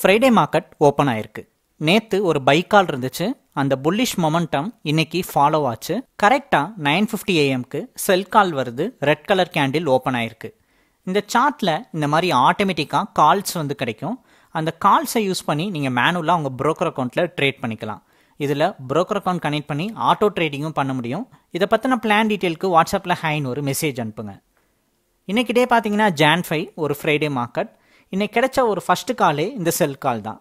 Friday market open ஆயிருக்கு நேற்று ஒரு பைக்கால் இருந்துச்சு அந்த புல்லிஷ் மொமெண்டம் இன்னைக்கு ஃபாலோ ஆச்சு கரெக்டாக நைன் ஃபிஃப்டி ஏஎம்க்கு செல் கால் வருது ரெட் கலர் கேண்டில் ஓப்பன் ஆயிருக்கு இந்த சார்ட்டில் இந்த மாதிரி ஆட்டோமேட்டிக்காக கால்ஸ் வந்து கிடைக்கும் அந்த கால்ஸை யூஸ் பண்ணி நீங்கள் மேனுவலாக உங்கள் ப்ரோக்கர் அக்கௌண்ட்டில் ட்ரேட் பண்ணிக்கலாம் இதில் ப்ரோக்கர் அக்கௌண்ட் கனெக்ட் பண்ணி ஆட்டோ ட்ரேடிங்கும் பண்ண முடியும் இதை பற்றின பிளான் டீட்டெயிலுக்கு வாட்ஸ்அப்பில் ஹைன்னு ஒரு மெசேஜ் அனுப்புங்க இன்றைக்கிட்டே பார்த்தீங்கன்னா ஜான் ஃபைவ் ஒரு ஃப்ரைடே மார்க்கெட் இன்னைக்கு கிடைச்ச ஒரு ஃபஸ்ட்டு காலே இந்த செல் கால் தான்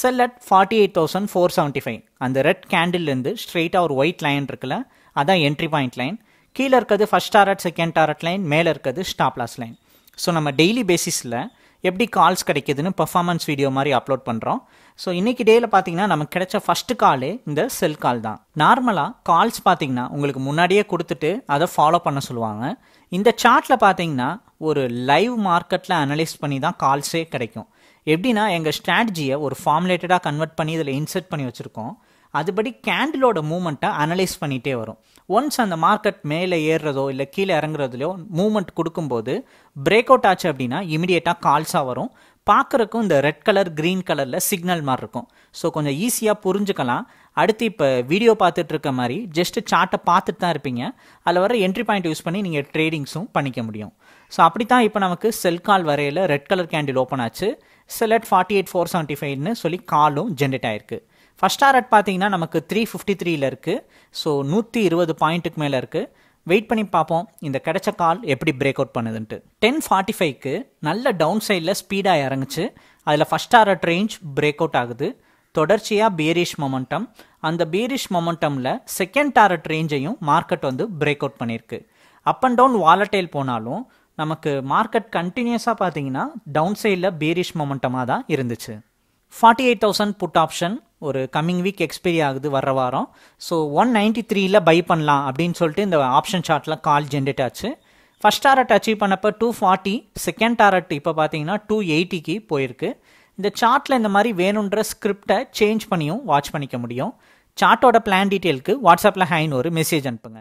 sell at forty eight thousand four seventy five அந்த ரெட் கேண்டில்லேருந்து ஸ்ட்ரெயிட்டாக ஒரு ஒயிட் லைன் இருக்குல்ல அதான் என்ட்ரி பாயிண்ட் லைன் கீழே இருக்கிறது first target second target line மேலே இருக்கிறது ஸ்டாப்லாஸ் லைன் ஸோ நம்ம டெய்லி பேசிஸில் எப்படி கால்ஸ் கிடைக்கிதுன்னு பர்ஃபார்மன்ஸ் வீடியோ மாதிரி அப்லோட் பண்ணுறோம் ஸோ இன்றைக்கி டேயில் பார்த்தீங்கன்னா நமக்கு கிடைச்ச ஃபஸ்ட்டு காலே இந்த செல் கால் தான் நார்மலாக கால்ஸ் பார்த்தீங்கன்னா உங்களுக்கு முன்னாடியே கொடுத்துட்டு அதை ஃபாலோ பண்ண சொல்லுவாங்க இந்த சார்ட்டில் பார்த்தீங்கன்னா ஒரு லைவ் மார்க்கெட்டில் அனலைஸ் பண்ணி தான் கால்ஸே கிடைக்கும் எப்படின்னா எங்கள் ஸ்ட்ராட்டஜியை ஒரு ஃபார்முலேட்டடாக கன்வெர்ட் பண்ணி இதில் இன்செர்ட் பண்ணி வச்சுருக்கோம் அதுபடி கேண்டிலோட மூமெண்ட்டை அனலைஸ் பண்ணிகிட்டே வரும் ஒன்ஸ் அந்த மார்க்கெட் மேலே ஏறுறதோ இல்லை கீழே இறங்குறதுலையோ மூமெண்ட் கொடுக்கும்போது பிரேக் அவுட் ஆச்சு அப்படின்னா இமிடியேட்டாக கால்ஸாக வரும் பார்க்குறக்கும் இந்த ரெட் கலர் க்ரீன் கலரில் சிக்னல் மாதிரி இருக்கும் ஸோ கொஞ்சம் ஈஸியாக புரிஞ்சுக்கலாம் அடுத்து இப்போ வீடியோ பார்த்துட்டு இருக்க மாதிரி ஜஸ்ட்டு சார்ட்டை பார்த்துட்டு தான் இருப்பீங்க அதில் வர என்ட்ரி பாயிண்ட் யூஸ் பண்ணி நீங்கள் ட்ரேடிங்ஸும் பண்ணிக்க முடியும் ஸோ அப்படி தான் இப்போ நமக்கு செல் கால் வரையில் ரெட் கலர் கேண்டில் ஓப்பன் ஆச்சு sell at forty eight four seventy ஃபைவ்னு சொல்லி காலும் ஜென்ரேட் ஆயிருக்கு ஃபஸ்ட் டாரட் பார்த்தீங்கன்னா நமக்கு த்ரீ ஃபிஃப்டி த்ரீயில் இருக்குது ஸோ நூற்றி இருபது பாயிண்ட்டுக்கு மேலே இருக்குது வெயிட் பண்ணி பார்ப்போம் இந்த கிடைச்ச கால் எப்படி பிரேக் அவுட் பண்ணுதுன்ட்டு டென் ஃபார்ட்டி ஃபைவ்க்கு நல்ல டவுன் சைடில் ஸ்பீடாக இறங்குச்சு அதில் first target range break out ஆகுது தொடர்ச்சியாக பேரிஷ் மொமெண்டம் அந்த பேரிஷ் மொமெண்டமில் செகண்ட் டாரட் ரேஞ்சையும் மார்க்கெட் வந்து பிரேக் அவுட் பண்ணியிருக்கு அப் அண்ட் டவுன் வாலட்டைல் போனாலும் நமக்கு மார்க்கெட் கண்டினியூஸாக பார்த்தீங்கன்னா டவுன் சைடில் பேரிஷ் மொமெண்டமாக தான் இருந்துச்சு forty eight thousand put option ஒரு கம்மிங் வீக் எக்ஸ்பைரி ஆகுது வர வாரம் ஸோ ஒன் நைன்டி த்ரீயில் பை பண்ணலாம் அப்படின்னு சொல்லிட்டு இந்த ஆப்ஷன் சார்ட்டில் கால் ஜென்ரேட் ஆச்சு ஃபஸ்ட் டாரட் அச்சீவ் பண்ணப்போ டூ ஃபார்ட்டி செகண்ட் டாரட் இப்போ பார்த்தீங்கன்னா டூ எயிட்டிக்கு போயிருக்கு இந்த சார்ட்டில் இந்த மாதிரி வேணுன்ற ஸ்கிரிப்டை சேஞ்ச் பண்ணியும் வாட்ச் பண்ணிக்க முடியும் சார்ட்டோட பிளான் டீட்டெயிலுக்கு வாட்ஸ்அப்பில் ஹைன் ஒரு மெசேஜ் அனுப்புங்க